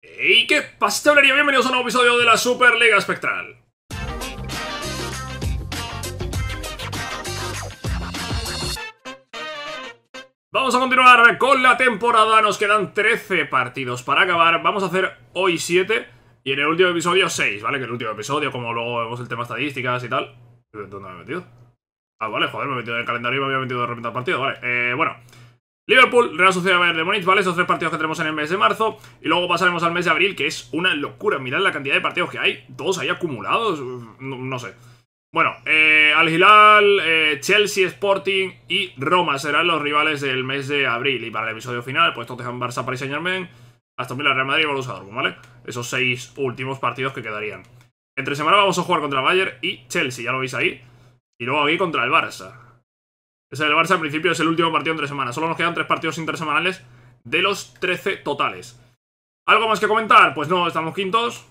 ¡Ey! qué pasa, Bienvenidos a un nuevo episodio de la Superliga Espectral. Vamos a continuar con la temporada, nos quedan 13 partidos para acabar, vamos a hacer hoy 7 y en el último episodio 6, ¿vale? Que el último episodio, como luego vemos el tema estadísticas y tal... ¿Dónde me he metido? Ah, vale, joder, me he metido en el calendario y me había metido de repente al partido, vale. Eh, bueno, Liverpool, Real Sociedad Bayern de ¿vale? Esos tres partidos que tenemos en el mes de marzo Y luego pasaremos al mes de abril, que es una locura Mirad la cantidad de partidos que hay, todos ahí acumulados No, sé Bueno, eh, Al Hilal, eh, Chelsea, Sporting y Roma Serán los rivales del mes de abril Y para el episodio final, pues Tottenham, Barça, Paris Saint-Germain hasta la Real Madrid y Borussia ¿vale? Esos seis últimos partidos que quedarían Entre semana vamos a jugar contra Bayern y Chelsea, ya lo veis ahí Y luego aquí contra el Barça es el Barça al principio es el último partido en tres semanas. Solo nos quedan tres partidos intersemanales de los 13 totales. ¿Algo más que comentar? Pues no, estamos quintos.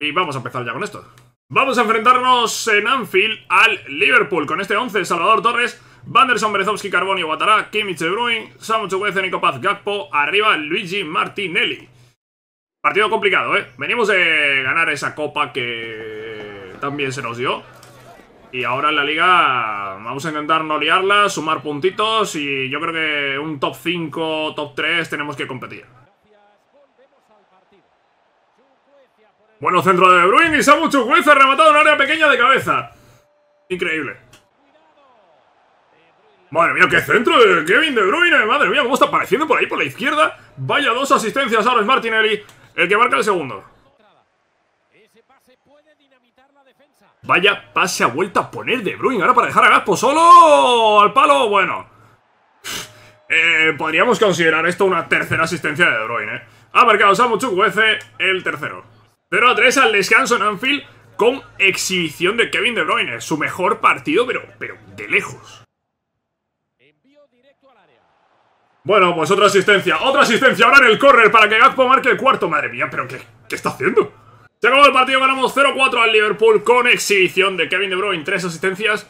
Y vamos a empezar ya con esto. Vamos a enfrentarnos en Anfield al Liverpool con este 11 Salvador Torres, Vanderson, Berezovski, Carboni, Guatará, Kimmich, De Bruyne, Samu Chukwueze, Gakpo, arriba Luigi Martinelli. Partido complicado, ¿eh? Venimos de ganar esa copa que también se nos dio. Y ahora en la liga vamos a intentar no liarla, sumar puntitos y yo creo que un top 5, top 3 tenemos que competir. Bueno, centro de De Bruyne y Samu Chukwueze ha rematado un área pequeña de cabeza. Increíble. Madre mía, qué centro de Kevin De Bruyne. Madre mía, cómo está apareciendo por ahí, por la izquierda. Vaya dos asistencias ahora es Martinelli, el que marca el segundo. Vaya pase a vuelta a poner De Bruyne. Ahora para dejar a Gaspo solo al palo. Bueno. Eh, podríamos considerar esto una tercera asistencia de De Bruyne. Eh. Ha marcado Samu Chukwueze el tercero. 0 a 3 al descanso en Anfield con exhibición de Kevin De Bruyne. Su mejor partido, pero, pero de lejos. Bueno, pues otra asistencia. Otra asistencia ahora en el correr para que Gaspo marque el cuarto. Madre mía, pero ¿qué, qué está haciendo? Se acabó el partido, ganamos 0-4 al Liverpool con exhibición de Kevin De Bruyne, tres asistencias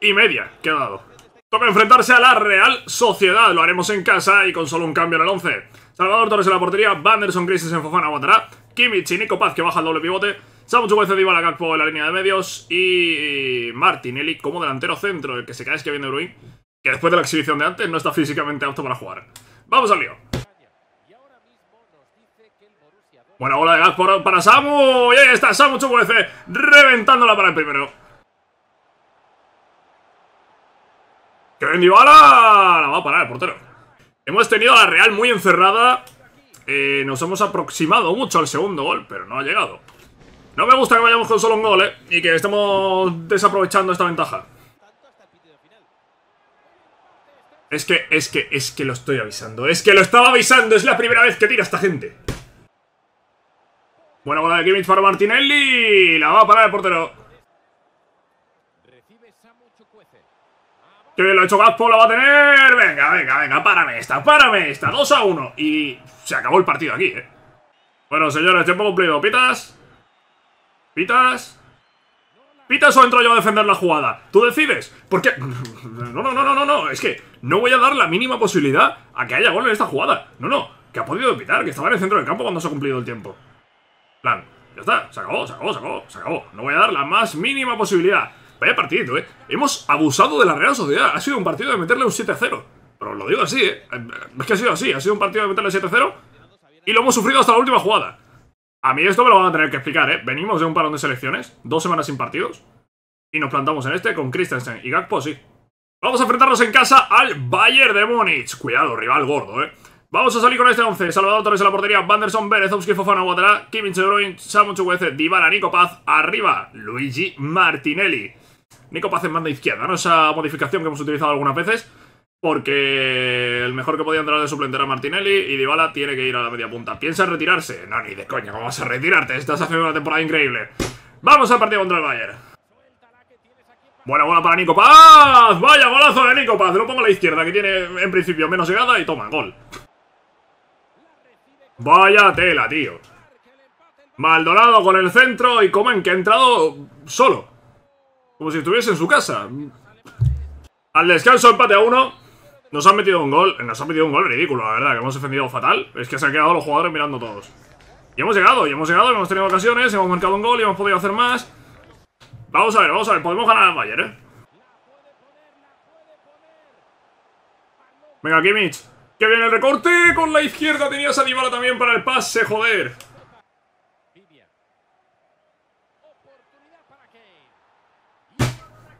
y media quedado Toca enfrentarse a la Real Sociedad, lo haremos en casa y con solo un cambio en el once. Salvador Torres en la portería, Vanderson Crisis en Fofana aguantará, Kimmich y Nico Paz que baja el doble pivote, Samu Chukwueze, la Gakpo en la línea de medios y Martinelli como delantero centro, el que se cae es Kevin De Bruyne, que después de la exhibición de antes no está físicamente apto para jugar. ¡Vamos al lío! Buena bola de gas para Samu. Y ahí está Samu Chupo reventándola para el primero. ¡Que bala! La va a parar el portero. Hemos tenido a la Real muy encerrada. Eh, nos hemos aproximado mucho al segundo gol, pero no ha llegado. No me gusta que vayamos con solo un gol, ¿eh? Y que estemos desaprovechando esta ventaja. Es que, es que, es que lo estoy avisando. Es que lo estaba avisando. Es la primera vez que tira esta gente. Buena jugada de Kimmich para Martinelli. La va a parar el portero. Que lo ha hecho Gaspo, la va a tener. Venga, venga, venga, párame esta, párame esta. 2 a 1. Y se acabó el partido aquí, eh. Bueno, señores, tiempo cumplido. ¿Pitas? ¿Pitas? ¿Pitas o entro yo a defender la jugada? Tú decides. Porque... No, no, no, no, no, no. Es que no voy a dar la mínima posibilidad a que haya gol en esta jugada. No, no. Que ha podido pitar, que estaba en el centro del campo cuando se ha cumplido el tiempo ya está, se acabó, se acabó, se acabó, se acabó. No voy a dar la más mínima posibilidad. Vaya partido, ¿eh? Hemos abusado de la Real Sociedad. Ha sido un partido de meterle un 7-0. Pero lo digo así, ¿eh? Es que ha sido así. Ha sido un partido de meterle 7-0 y lo hemos sufrido hasta la última jugada. A mí esto me lo van a tener que explicar, ¿eh? Venimos de un parón de selecciones, dos semanas sin partidos, y nos plantamos en este con Christensen y Gakpo, sí. Vamos a enfrentarnos en casa al Bayern de Múnich. Cuidado, rival gordo, ¿eh? Vamos a salir con este 11. Salvador Torres en la portería. Vanderson, Berezovski, Fofana, Guadalá, Kevin De Samu Dybala, Nico Paz. Arriba, Luigi Martinelli. Nico Paz en banda izquierda, ¿no? Esa modificación que hemos utilizado algunas veces. Porque el mejor que podía entrar de suplente era Martinelli y Dybala tiene que ir a la media punta. ¿Piensa retirarse? No, ni de coña, ¿cómo vas a retirarte? Estás haciendo una temporada increíble. Vamos a partido contra el Bayern. Buena bola para Nico Paz. Vaya golazo de Nico Paz. Lo pongo a la izquierda, que tiene en principio menos llegada y toma, gol. Vaya tela, tío. Maldonado con el centro y comen que ha entrado solo. Como si estuviese en su casa. Al descanso empate a uno. Nos han metido un gol. Nos han metido un gol ridículo, la verdad, que hemos defendido fatal. Es que se han quedado los jugadores mirando todos. Y hemos llegado, y hemos llegado, hemos tenido ocasiones, hemos marcado un gol y hemos podido hacer más. Vamos a ver, vamos a ver, podemos ganar al Bayern, ¿eh? Venga, Kimmich. ¡Que viene el recorte! Con la izquierda tenías a también para el pase, joder.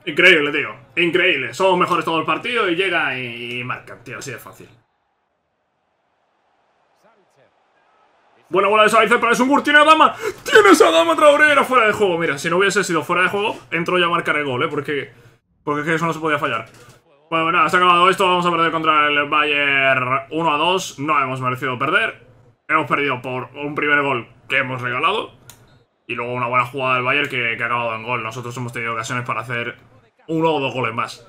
Increíble, tío. Increíble. Somos mejores todo el partido y llega y marca tío. Así de fácil. Buena bola de Sánchez para Sungur. Tiene a Dama. ¡Tiene a Dama Traoré. Era fuera de juego. Mira, si no hubiese sido fuera de juego, entro ya a marcar el gol, ¿eh? Porque, porque eso no se podía fallar. Pues bueno, nada, se ha acabado esto. Vamos a perder contra el Bayern 1 a 2. No hemos merecido perder. Hemos perdido por un primer gol que hemos regalado. Y luego una buena jugada del Bayern que, ha acabado en gol. Nosotros hemos tenido ocasiones para hacer uno o dos goles más.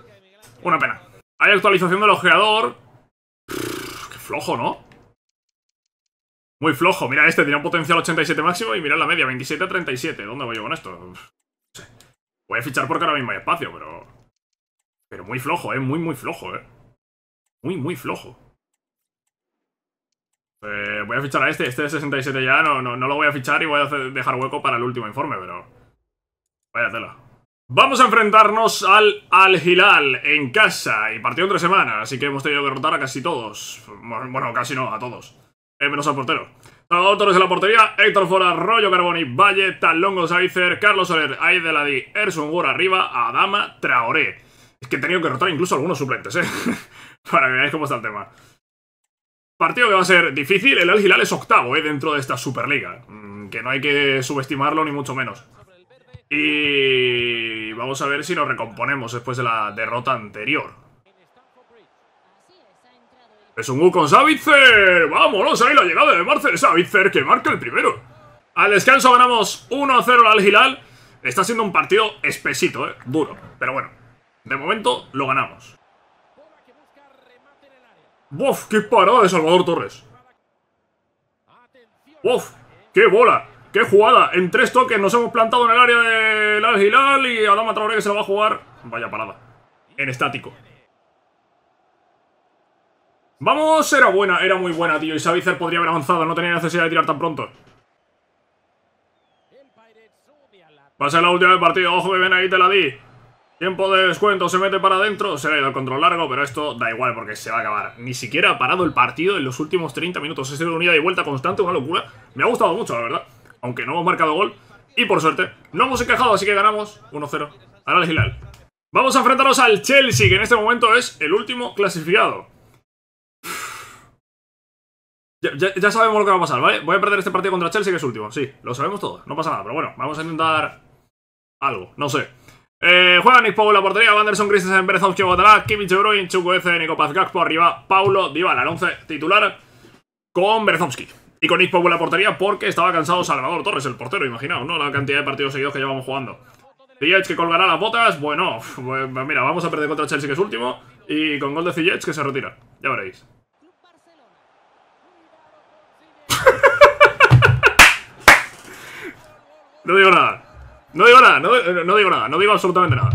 Una pena. Hay actualización del ojeador. qué flojo, ¿no? Muy flojo. Mira, este tiene un potencial 87 máximo y mira la media, 27 37. ¿Dónde voy yo con esto? Voy a fichar porque ahora mismo hay espacio, pero... Pero muy flojo, ¿eh? Muy, muy flojo, ¿eh? Muy, muy flojo. Eh, voy a fichar a este. Este de 67 ya no, no, lo voy a fichar y voy a dejar hueco para el último informe, pero... Vaya hacerlo. Vamos a enfrentarnos al Al-Hilal en casa. Y partido entre semanas, así que hemos tenido que rotar a casi todos. Bueno, casi no, a todos. Eh, menos al portero. Los autores de la portería, Héctor Fora, Rollo Carboni, Valle, Talongo Saizer, Carlos Soler, Aideladi, Ersun arriba, Adama, Traoré. Es que he tenido que rotar incluso algunos suplentes, ¿eh? Para que veáis cómo está el tema. Partido que va a ser difícil. El Al Hilal es octavo, ¿eh? Dentro de esta Superliga. Mm, que no hay que subestimarlo ni mucho menos. Y vamos a ver si nos recomponemos después de la derrota anterior. Es un gol con Savitzer. Vámonos ahí la llegada de Marcel Savitzer que marca el primero. Al descanso ganamos 1-0 al Hilal. Está siendo un partido espesito, ¿eh? duro. Pero bueno, de momento lo ganamos. ¡Buf! ¡Qué parada de Salvador Torres! ¡Buf! ¡Qué bola! ¡Qué jugada! En tres toques nos hemos plantado en el área del Al Hilal y Adama Traoré que se va a jugar. Vaya parada. En estático. ¡Vamos! Era buena, era muy buena, tío. Y Savicer podría haber avanzado, no tenía necesidad de tirar tan pronto. Va a ser la última del partido. ¡Ojo que ven ahí, te la di! Tiempo de descuento, se mete para adentro, se ha ido el control largo, pero esto da igual porque se va a acabar. Ni siquiera ha parado el partido en los últimos 30 minutos. es sido unidad de vuelta constante, una locura. Me ha gustado mucho, la verdad. Aunque no hemos marcado gol. Y por suerte, no hemos encajado, así que ganamos 1-0 al Gilal. Vamos a enfrentarnos al Chelsea, que en este momento es el último clasificado. Ya, ya sabemos lo que va a pasar, ¿vale? Voy a perder este partido contra Chelsea, que es último. Sí, lo sabemos todo. No pasa nada, pero bueno, vamos a intentar algo. No sé. Eh, juega Nick en la portería, Anderson Christensen, en Chivo Kimmich, De Chuko Nico Paz, Gakpo arriba, Paulo Dybala, el 11 titular con Berezovski. Y con Nick en la portería porque estaba cansado Salvador Torres, el portero, imaginaos, ¿no? La cantidad de partidos seguidos que llevamos jugando. Ziyech que colgará las botas, bueno, pues, pues mira, vamos a perder contra Chelsea que es último y con gol de Ziyech que se retira, ya veréis. no digo nada. No digo nada, eh, no, digo nada, no digo absolutamente nada.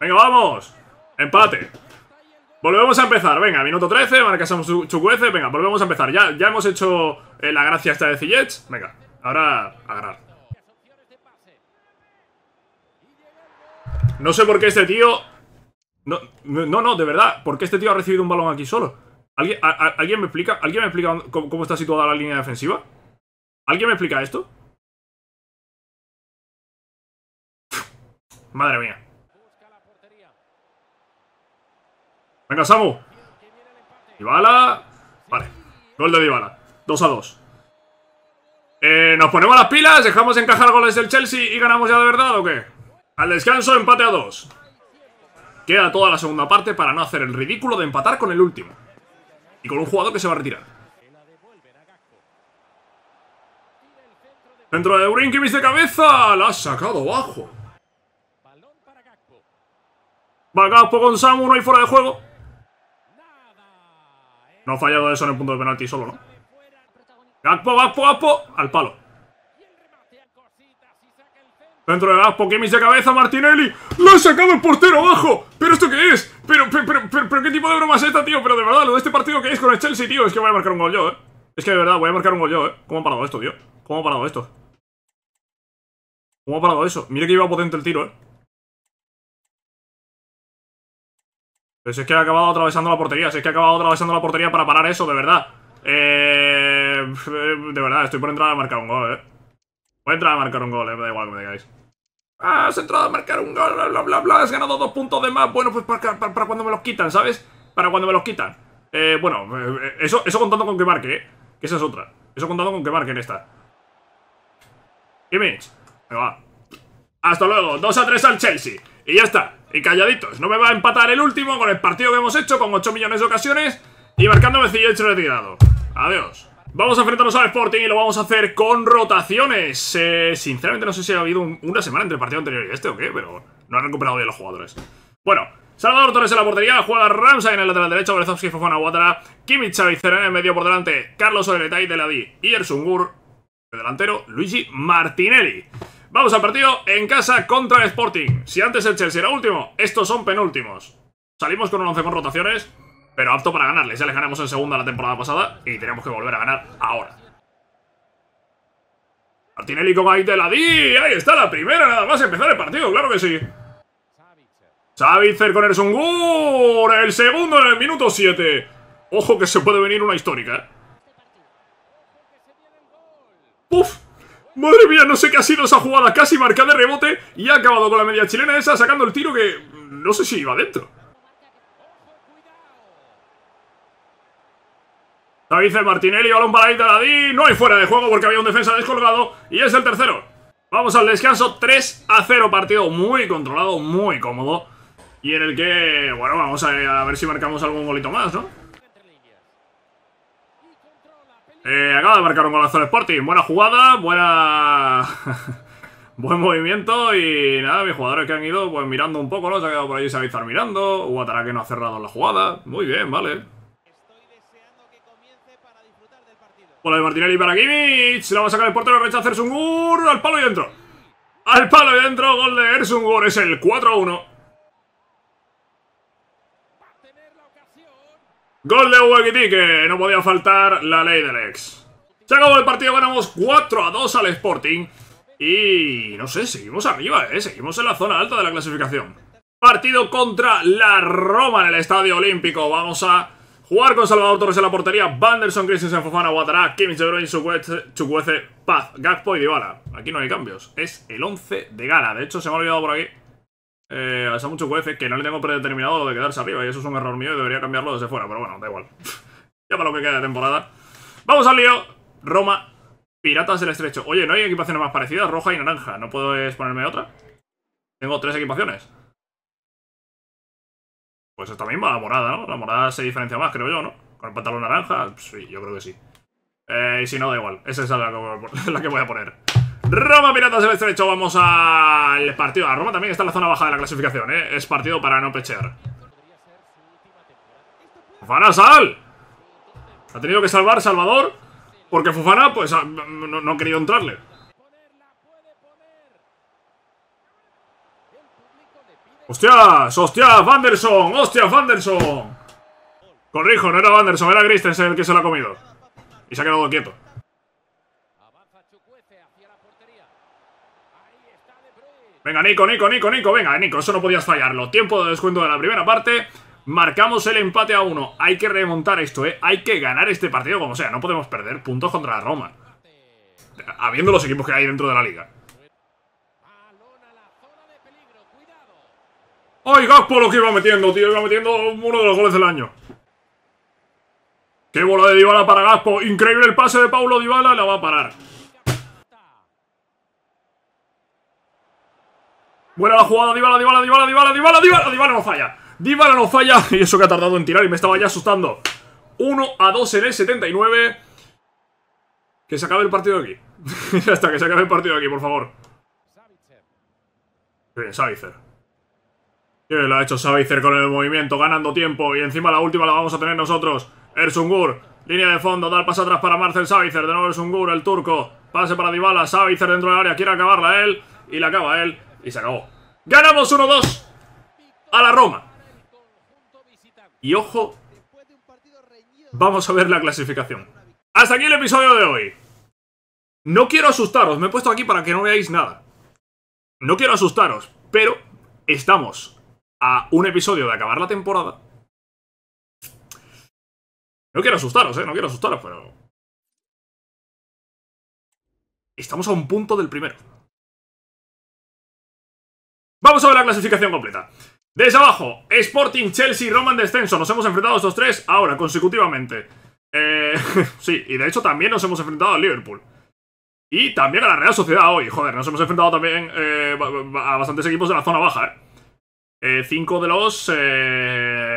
Venga, vamos. Empate. Volvemos a empezar, venga, minuto 13, marca Chukwueze, venga, volvemos a empezar. Ya, ya hemos hecho eh, la gracia esta de Cillets venga, ahora a No sé por qué este tío... No, no, no, de verdad, ¿por qué este tío ha recibido un balón aquí solo? ¿Alguien, me explica, ¿alguien me explica cómo está situada la línea defensiva? ¿Alguien me explica esto? Madre mía. Venga, Samu. Dybala. Vale. Gol de Dybala. 2 a 2. Eh, ¿Nos ponemos las pilas? ¿Dejamos encajar goles del Chelsea y ganamos ya de verdad o qué? Al descanso, empate a 2. Queda toda la segunda parte para no hacer el ridículo de empatar con el último. Y con un jugador que se va a retirar. Dentro de Brinkimis de cabeza. La ha sacado abajo. Va Gakpo con Samu, no hay fuera de juego. No ha fallado eso en el punto de penalti, solo no. Gakpo, Gakpo, Gakpo. Al palo. Dentro de Gakpo, Kimis de cabeza, Martinelli. ¡Lo ha sacado el portero abajo! ¿Pero esto qué es? ¿Pero, qué tipo de broma es esta, tío? Pero de verdad, lo de este partido que es con el Chelsea, tío. Es que voy a marcar un gol yo, eh. Es que de verdad, voy a marcar un gol yo, eh. ¿Cómo ha parado esto, tío? ¿Cómo ha parado esto? ¿Cómo ha parado eso? Mira que iba potente el tiro, ¿eh? Pero si es que ha acabado atravesando la portería. Si es que ha acabado atravesando la portería para parar eso, de verdad. Eh, eh de verdad, estoy por entrar a marcar un gol, ¿eh? Voy a entrar a marcar un gol, eh, da igual que me digáis. Ah, has entrado a marcar un gol, bla, bla, bla, Has ganado dos puntos de más. Bueno, pues para, cuando me los quitan, ¿sabes? Para cuando me los quitan. Eh, bueno, eh, eso, eso contando con que marque, ¿eh? Que esa es otra. Eso contando con que marque en esta. Image va. Hasta luego, 2 a 3 al Chelsea. Y ya está. Y calladitos, no me va a empatar el último con el partido que hemos hecho con 8 millones de ocasiones y marcando hecho retirado. Adiós. Vamos a enfrentarnos al Sporting y lo vamos a hacer con rotaciones. Eh, sinceramente no sé si ha habido una semana entre el partido anterior y este o qué, pero no han recuperado bien los jugadores. Bueno, Salvador Torres en la portería, juega Ramsay en el lateral derecho, y Fofana, Watara, Kimmich, Chavizera en el medio por delante, Carlos y Deladi y Ersungur, de delantero Luigi Martinelli. Vamos al partido en casa contra el Sporting. Si antes el Chelsea era último, estos son penúltimos. Salimos con un 11 con rotaciones, pero apto para ganarles. Ya les ganamos en segunda la temporada pasada y tenemos que volver a ganar ahora. Martinelli con ahí de la di. Ahí está la primera, nada más empezar el partido, claro que sí. Savitzer con el Sungur. El segundo en el minuto 7. Ojo que se puede venir una histórica. ¡Puf! ¿eh? Madre mía, no sé qué ha sido esa jugada. Casi marca de rebote y ha acabado con la media chilena esa sacando el tiro que no sé si iba dentro. David Martinelli, balón para Daddy. No hay fuera de juego porque había un defensa descolgado y es el tercero. Vamos al descanso, 3 a 0, partido muy controlado, muy cómodo. Y en el que, bueno, vamos a, a ver si marcamos algún golito más, ¿no? Eh, acaba de marcar un golazo el Sporting. Buena jugada, buena... Buen movimiento y nada, mis jugadores que han ido pues mirando un poco, ¿no? Se ha quedado por allí estar mirando, Huatara que no ha cerrado la jugada. Muy bien, vale. Bola de Martinelli para Kimmich, la va a sacar el portero, rechaza Ersungur, al palo y dentro. Al palo y dentro, gol de Ersungur, es el 4-1. Gol de Huequitique, que no podía faltar la ley del ex. Se acabó el partido, ganamos 4 a 2 al Sporting. Y no sé, seguimos arriba, ¿eh? Seguimos en la zona alta de la clasificación. Partido contra la Roma en el Estadio Olímpico. Vamos a jugar con Salvador Torres en la portería. Vanderson, Christensen, Fofana, Guatará, Kimmich, De Bruyne, Chukwueze, Paz, Gakpo y Dybala. Aquí no hay cambios. Es el 11 de gala. De hecho, se me ha olvidado por aquí eh, Esa mucho que no le tengo predeterminado de quedarse arriba y eso es un error mío y debería cambiarlo desde fuera, pero bueno, da igual. ya para lo que queda de temporada. ¡Vamos al lío! Roma, Piratas del Estrecho. Oye, ¿no hay equipaciones más parecidas? Roja y naranja. ¿No puedes ponerme otra? Tengo tres equipaciones. Pues esta misma, la morada, ¿no? La morada se diferencia más, creo yo, ¿no? Con el pantalón naranja, sí, yo creo que sí. Eh, y si no, da igual. Esa es la que voy a poner. Roma Piratas del Estrecho, vamos al partido. A Roma también está en la zona baja de la clasificación, ¿eh? Es partido para no pechear. ¡Fufana, sal! Ha tenido que salvar Salvador porque Fufana, pues, no, ha querido entrarle. ¡Hostias! ¡Hostias, Vanderson! ¡Hostias, Vanderson! Corrijo, no era Vanderson, era Gristens el que se lo ha comido. Y se ha quedado quieto. Venga, Nico, Nico, Nico, Nico, venga, Nico, eso no podías fallarlo. Tiempo de descuento de la primera parte. Marcamos el empate a uno. Hay que remontar esto, ¿eh? Hay que ganar este partido como sea. No podemos perder puntos contra la Roma. Habiendo los equipos que hay dentro de la liga. ¡Ay, Gaspo lo que iba metiendo, tío! Iba metiendo uno de los goles del año. ¡Qué bola de Dybala para Gaspo! Increíble el pase de Paulo Dybala. La va a parar. Buena la jugada, Dybala, Dybala, Dybala, Dybala, Dybala, Dybala, Dybala no falla Dybala no falla, y eso que ha tardado en tirar y me estaba ya asustando 1 a 2 en el 79 Que se acabe el partido aquí Ya está, que se acabe el partido aquí, por favor Bien, lo ha hecho Savicer con el movimiento, ganando tiempo Y encima la última la vamos a tener nosotros Ersungur, línea de fondo, dar paso atrás para Marcel Savicer, De nuevo Ersungur, el turco Pase para Dybala, Savicer dentro del área, quiere acabarla él Y la acaba él y se acabó. Ganamos 1-2 a la Roma. Y ojo, vamos a ver la clasificación. Hasta aquí el episodio de hoy. No quiero asustaros, me he puesto aquí para que no veáis nada. No quiero asustaros, pero estamos a un episodio de acabar la temporada. No quiero asustaros, ¿eh? No quiero asustaros, pero... Estamos a un punto del primero. Vamos a ver la clasificación completa. Desde abajo, Sporting, Chelsea, Roman Descenso. Nos hemos enfrentado a estos tres ahora, consecutivamente. Eh, sí, y de hecho también nos hemos enfrentado a Liverpool. Y también a la Real Sociedad hoy. Joder, nos hemos enfrentado también eh, a bastantes equipos de la zona baja, ¿eh? eh cinco de los...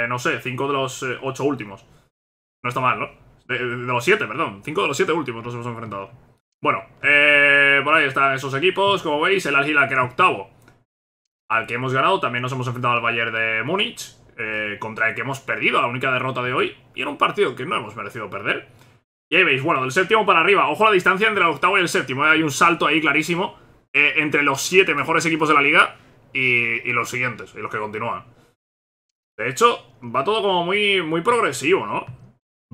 no sé, cinco de los ocho últimos. No está mal, ¿no? De, los siete, perdón. Cinco de los siete últimos nos hemos enfrentado. Bueno, por ahí están esos equipos. Como veis, el Al que era octavo al que hemos ganado. También nos hemos enfrentado al Bayern de Múnich, eh, contra el que hemos perdido la única derrota de hoy. Y era un partido que no hemos merecido perder. Y ahí veis, bueno, del séptimo para arriba. Ojo la distancia entre el octavo y el séptimo. Eh, hay un salto ahí clarísimo eh, entre los siete mejores equipos de la liga y, los siguientes, y los que continúan. De hecho, va todo como muy, muy progresivo, ¿no?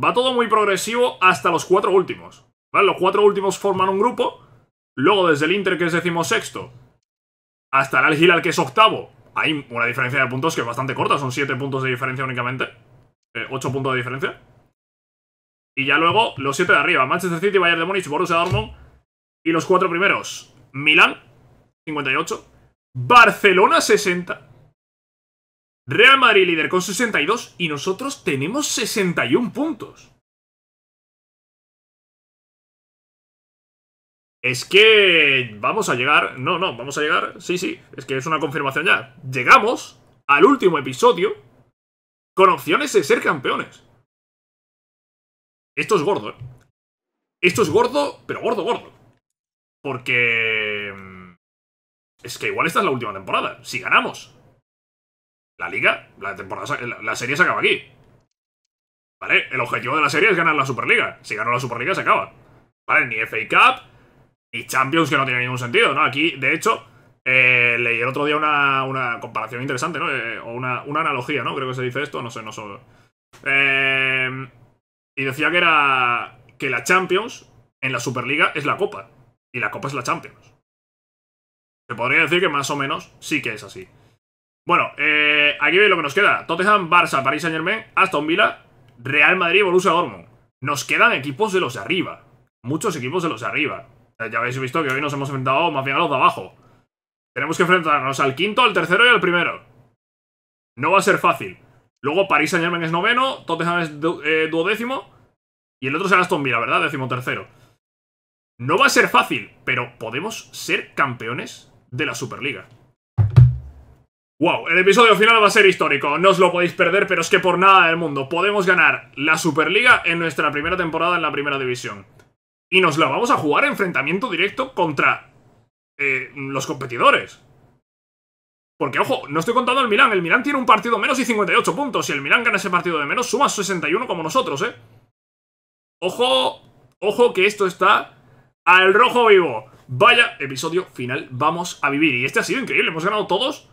Va todo muy progresivo hasta los cuatro últimos. ¿vale? Los cuatro últimos forman un grupo. Luego, desde el Inter, que es decimosexto, hasta el Al-Hilal, que es octavo, hay una diferencia de puntos que es bastante corta. Son 7 puntos de diferencia únicamente. 8 eh, puntos de diferencia. Y ya luego, los 7 de arriba. Manchester City, Bayern de Múnich, Borussia Dortmund. Y los 4 primeros. Milán, 58. Barcelona, 60. Real Madrid líder con 62. Y nosotros tenemos 61 puntos. Es que vamos a llegar, no, no, vamos a llegar, sí, sí, es que es una confirmación ya. Llegamos al último episodio con opciones de ser campeones. Esto es gordo, ¿eh? Esto es gordo, pero gordo, gordo. Porque... Mm, es que igual esta es la última temporada, si ganamos. La liga, la, temporada, la, serie se acaba aquí. ¿Vale? El objetivo de la serie es ganar la Superliga. Si ganó la Superliga se acaba. ¿Vale? Ni FA Cup, y Champions que no tiene ningún sentido, ¿no? Aquí, de hecho, eh, leí el otro día una, comparación interesante, ¿no? Eh, o una, analogía, ¿no? Creo que se dice esto, no sé, no solo. Eh, y decía que era que la Champions en la Superliga es la Copa y la Copa es la Champions. Se podría decir que más o menos sí que es así. Bueno, aquí veis lo que nos queda. Tottenham, Barça, París Saint-Germain, Aston Villa, Real Madrid, y Borussia Dortmund. Nos quedan equipos de los de arriba. Muchos equipos de los de arriba. Ya habéis visto que hoy nos hemos enfrentado más bien a los de abajo. Tenemos que enfrentarnos al quinto, al tercero y al primero. No va a ser fácil. Luego París Saint Germain es noveno, Tottenham es eh, duodécimo y el otro será Aston Villa, ¿verdad? Décimo tercero. No va a ser fácil, pero podemos ser campeones de la Superliga. Wow, el episodio final va a ser histórico, no os lo podéis perder, pero es que por nada del mundo podemos ganar la Superliga en nuestra primera temporada en la primera división y nos la vamos a jugar enfrentamiento directo contra eh, los competidores. Porque, ojo, no estoy contando al Milán. El Milán tiene un partido menos y 58 puntos. Si el Milán gana ese partido de menos, suma 61 como nosotros, ¿eh? Ojo, ojo que esto está al rojo vivo. Vaya episodio final vamos a vivir. Y este ha sido increíble. Hemos ganado todos,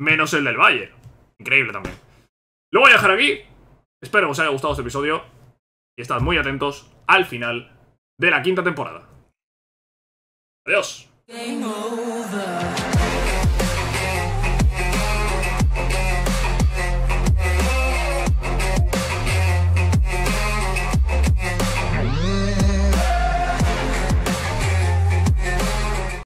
menos el del Bayern. Increíble también. Lo voy a dejar aquí. Espero que os haya gustado este episodio. Y estad muy atentos al final de la quinta temporada. Adiós.